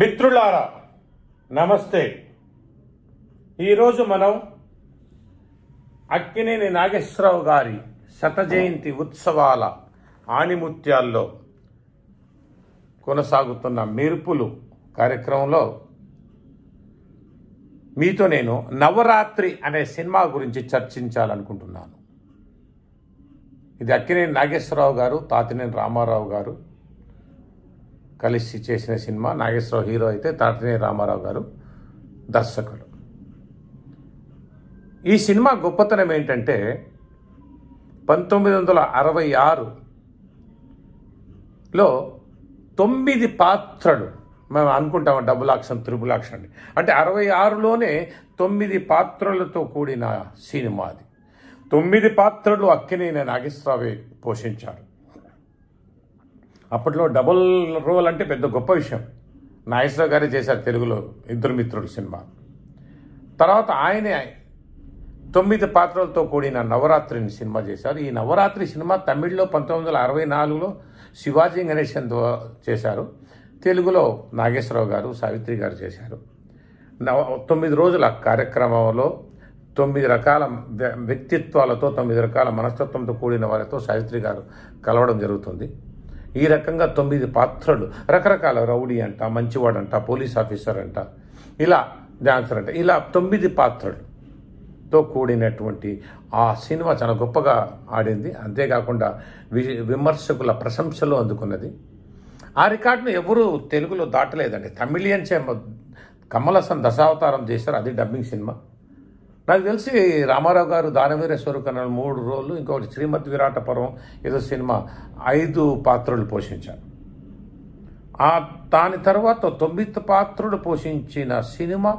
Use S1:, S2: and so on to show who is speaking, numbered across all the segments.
S1: మిత్రులారా నమస్తే ఈరోజు మనం అక్కినేని నాగేశ్వరరావు గారి శత జయంతి ఉత్సవాల ఆణిముత్యాల్లో కొనసాగుతున్న మెరుపులు కార్యక్రమంలో మీతో నేను నవరాత్రి అనే సినిమా గురించి చర్చించాలనుకుంటున్నాను ఇది అక్కినేని నాగేశ్వరరావు గారు తాతినేని రామారావు గారు కలిసి చేసిన సినిమా నాగేశ్వరరావు హీరో అయితే తాటినే రామారావు గారు దర్శకుడు ఈ సినిమా గొప్పతనం ఏంటంటే పంతొమ్మిది వందల అరవై ఆరులో తొమ్మిది పాత్రలు మేము అనుకుంటాము డబుల్ ఆక్షన్ త్రిబుల్ ఆక్షన్ అంటే అరవై ఆరులోనే తొమ్మిది పాత్రలతో కూడిన సినిమా అది తొమ్మిది పాత్రలు అక్కినే నాగేశ్వరరావే పోషించారు అప్పట్లో డబుల్ రోల్ అంటే పెద్ద గొప్ప విషయం నాగేశ్వరరావు గారే చేశారు తెలుగులో ఇద్దరు మిత్రులు సినిమా తర్వాత ఆయనే తొమ్మిది పాత్రలతో కూడిన నవరాత్రిని సినిమా చేశారు ఈ నవరాత్రి సినిమా తమిళ్లో పంతొమ్మిది వందల అరవై నాలుగులో శివాజీ గణేశన్ చేశారు తెలుగులో నాగేశ్వరరావు గారు సావిత్రి గారు చేశారు నవ తొమ్మిది రోజుల కార్యక్రమంలో తొమ్మిది రకాల వ్యక్తిత్వాలతో తొమ్మిది రకాల మనస్తత్వంతో కూడిన వారితో సావిత్రి గారు కలవడం జరుగుతుంది ఈ రకంగా తొమ్మిది పాత్రలు రకరకాల రౌడీ అంట మంచివాడంట పోలీస్ ఆఫీసర్ అంట ఇలా డాన్సర్ అంట ఇలా తొమ్మిది పాత్రలతో కూడినటువంటి ఆ సినిమా చాలా గొప్పగా ఆడింది అంతేకాకుండా వి విమర్శకుల ప్రశంసలు అందుకున్నది ఆ రికార్డును ఎవరు తెలుగులో దాటలేదండి తమిళియన్సే చే కమలసన్ దశావతారం చేశారు అది డబ్బింగ్ సినిమా నాకు తెలిసి రామారావు గారు దానవీరేశ్వర కన్నా మూడు రోజులు ఇంకొకటి శ్రీమతి విరాటపురం ఏదో సినిమా ఐదు పాత్రలు పోషించారు ఆ దాని తర్వాత తొమ్మిది పాత్రలు పోషించిన సినిమా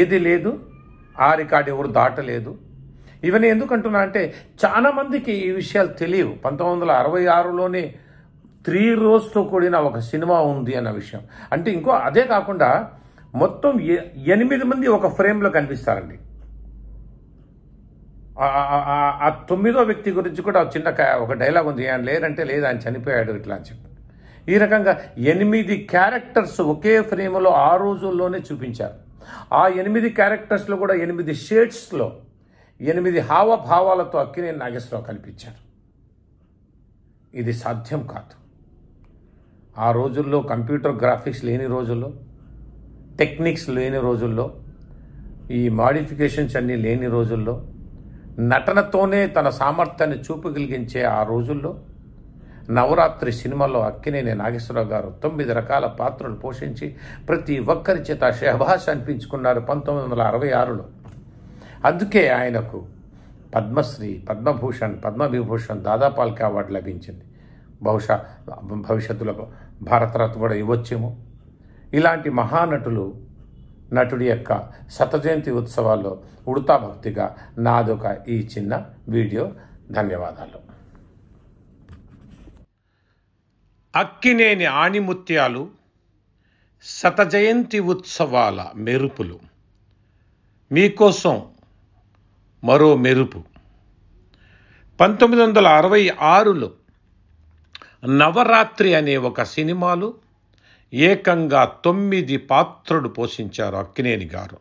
S1: ఏది లేదు ఆ రికార్డు ఎవరు దాటలేదు ఇవన్నీ ఎందుకంటున్నా అంటే చాలామందికి ఈ విషయాలు తెలియవు పంతొమ్మిది వందల అరవై ఆరులోనే త్రీ రోజుతో కూడిన ఒక సినిమా ఉంది అన్న విషయం అంటే ఇంకో అదే కాకుండా మొత్తం ఎనిమిది మంది ఒక ఫ్రేమ్లో కనిపిస్తారండి ఆ తొమ్మిదో వ్యక్తి గురించి కూడా చిన్న ఒక డైలాగ్ ఉంది ఆయన లేరంటే లేదు ఆయన చనిపోయాడు ఇట్లా అని చెప్పి ఈ రకంగా ఎనిమిది క్యారెక్టర్స్ ఒకే ఫ్రేమ్లో ఆ రోజుల్లోనే చూపించారు ఆ ఎనిమిది క్యారెక్టర్స్లో కూడా ఎనిమిది షేడ్స్లో ఎనిమిది హావభావాలతో అక్కినే నాగేశ్వరరావు కనిపించారు ఇది సాధ్యం కాదు ఆ రోజుల్లో కంప్యూటర్ గ్రాఫిక్స్ లేని రోజుల్లో టెక్నిక్స్ లేని రోజుల్లో ఈ మాడిఫికేషన్స్ అన్నీ లేని రోజుల్లో నటనతోనే తన సామర్థ్యాన్ని చూపగలిగించే ఆ రోజుల్లో నవరాత్రి సినిమాలో అక్కినేని నాగేశ్వరరావు గారు తొమ్మిది రకాల పాత్రలు పోషించి ప్రతి ఒక్కరి చేత శహభాష అనిపించుకున్నారు పంతొమ్మిది వందల అరవై ఆరులో అందుకే ఆయనకు పద్మశ్రీ పద్మభూషణ్ పద్మవిభూషణ్ దాదాపాల్కే అవార్డు లభించింది బహుశా భవిష్యత్తులో భారతరత్న కూడా ఇవ్వచ్చేమో ఇలాంటి మహానటులు నటుడి యొక్క శతజయంతి ఉత్సవాల్లో ఉడతా భక్తిగా నాదొక ఈ చిన్న వీడియో ధన్యవాదాలు అక్కినేని ఆణిముత్యాలు శతజయంతి ఉత్సవాల మెరుపులు మీకోసం మరో మెరుపు పంతొమ్మిది వందల అరవై ఆరులో నవరాత్రి అనే ఒక సినిమాలు ఏకంగా తొమ్మిది పాత్రలు పోషించారు అక్కినేని గారు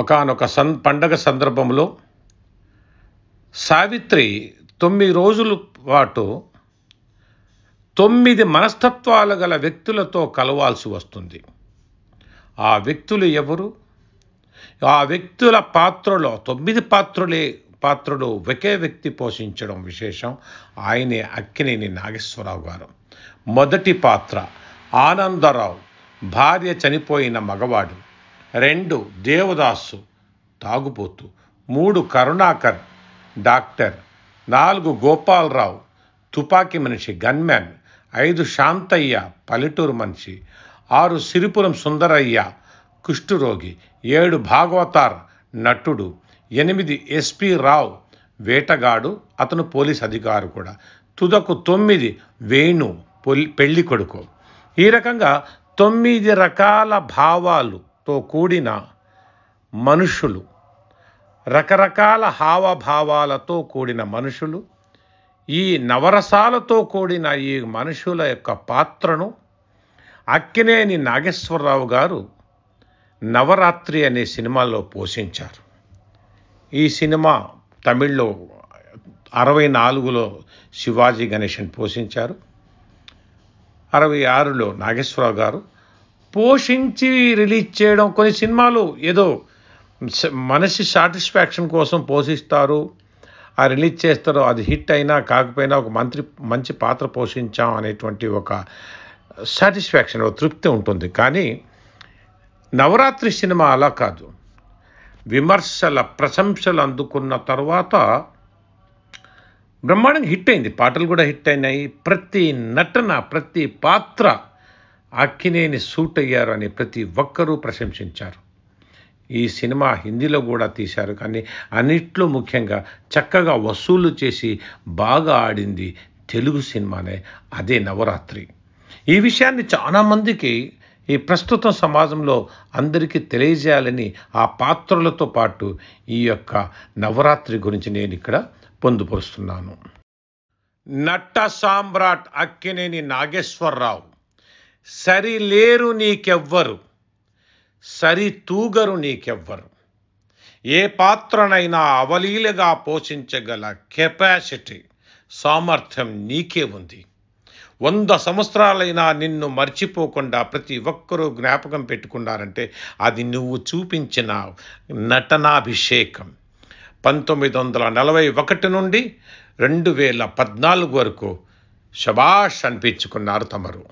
S1: ఒకనొక సన్ పండగ సందర్భంలో సావిత్రి తొమ్మిది రోజుల పాటు తొమ్మిది మనస్తత్వాలు గల వ్యక్తులతో కలవాల్సి వస్తుంది ఆ వ్యక్తులు ఎవరు ఆ వ్యక్తుల పాత్రలో తొమ్మిది పాత్రలే పాత్రలు ఒకే వ్యక్తి పోషించడం విశేషం ఆయనే అక్కినేని నాగేశ్వరరావు గారు మొదటి పాత్ర ఆనందరావు భార్య చనిపోయిన మగవాడు రెండు దేవదాసు తాగుబోతు మూడు కరుణాకర్ డాక్టర్ నాలుగు గోపాలరావు తుపాకీ మనిషి గన్మ్యాన్ ఐదు శాంతయ్య పల్లెటూరు మనిషి ఆరు సిరిపురం సుందరయ్య కుష్ఠురోగి ఏడు భాగవతార్ నటుడు ఎనిమిది ఎస్పి రావ్ వేటగాడు అతను పోలీస్ అధికారు కూడా తుదకు తొమ్మిది వేణు పెళ్లి కొడుకు ఈ రకంగా తొమ్మిది రకాల భావాలుతో కూడిన మనుషులు రకరకాల హావభావాలతో కూడిన మనుషులు ఈ నవరసాలతో కూడిన ఈ మనుషుల యొక్క పాత్రను అక్కినేని నాగేశ్వరరావు గారు నవరాత్రి అనే సినిమాలో పోషించారు ఈ సినిమా తమిళ్లో అరవై నాలుగులో శివాజీ గణేషన్ పోషించారు అరవై ఆరులో నాగేశ్వరరావు గారు పోషించి రిలీజ్ చేయడం కొన్ని సినిమాలు ఏదో మనిషి సాటిస్ఫాక్షన్ కోసం పోషిస్తారు ఆ రిలీజ్ చేస్తారు అది హిట్ అయినా కాకపోయినా ఒక మంత్రి మంచి పాత్ర పోషించాం అనేటువంటి ఒక సాటిస్ఫాక్షన్ తృప్తి ఉంటుంది కానీ నవరాత్రి సినిమా అలా కాదు విమర్శల ప్రశంసలు అందుకున్న తర్వాత బ్రహ్మాండంగా హిట్ అయింది పాటలు కూడా హిట్ అయినాయి ప్రతి నటన ప్రతి పాత్ర అక్కినేని సూట్ అయ్యారు అని ప్రతి ఒక్కరూ ప్రశంసించారు ఈ సినిమా హిందీలో కూడా తీశారు కానీ అన్నిట్లో ముఖ్యంగా చక్కగా వసూలు చేసి బాగా ఆడింది తెలుగు సినిమానే అదే నవరాత్రి ఈ విషయాన్ని చాలామందికి ఈ ప్రస్తుతం సమాజంలో అందరికీ తెలియజేయాలని ఆ పాత్రలతో పాటు ఈ యొక్క నవరాత్రి గురించి నేను ఇక్కడ పొందుపరుస్తున్నాను నట్ట సామ్రాట్ అక్కినేని నాగేశ్వరరావు సరి లేరు నీకెవ్వరు సరి తూగరు నీకెవ్వరు ఏ పాత్రనైనా అవలీలగా పోషించగల కెపాసిటీ సామర్థ్యం నీకే ఉంది వంద సంవత్సరాలైనా నిన్ను మర్చిపోకుండా ప్రతి ఒక్కరూ జ్ఞాపకం పెట్టుకున్నారంటే అది నువ్వు చూపించిన నటనాభిషేకం పంతొమ్మిది వందల నలభై ఒకటి నుండి రెండు వేల పద్నాలుగు వరకు శభాష్ అనిపించుకున్నారు తమరు